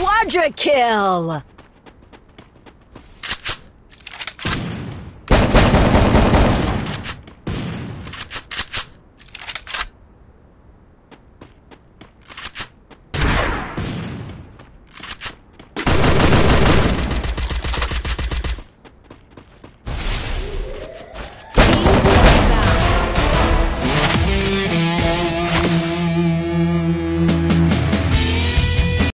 Quadra kill!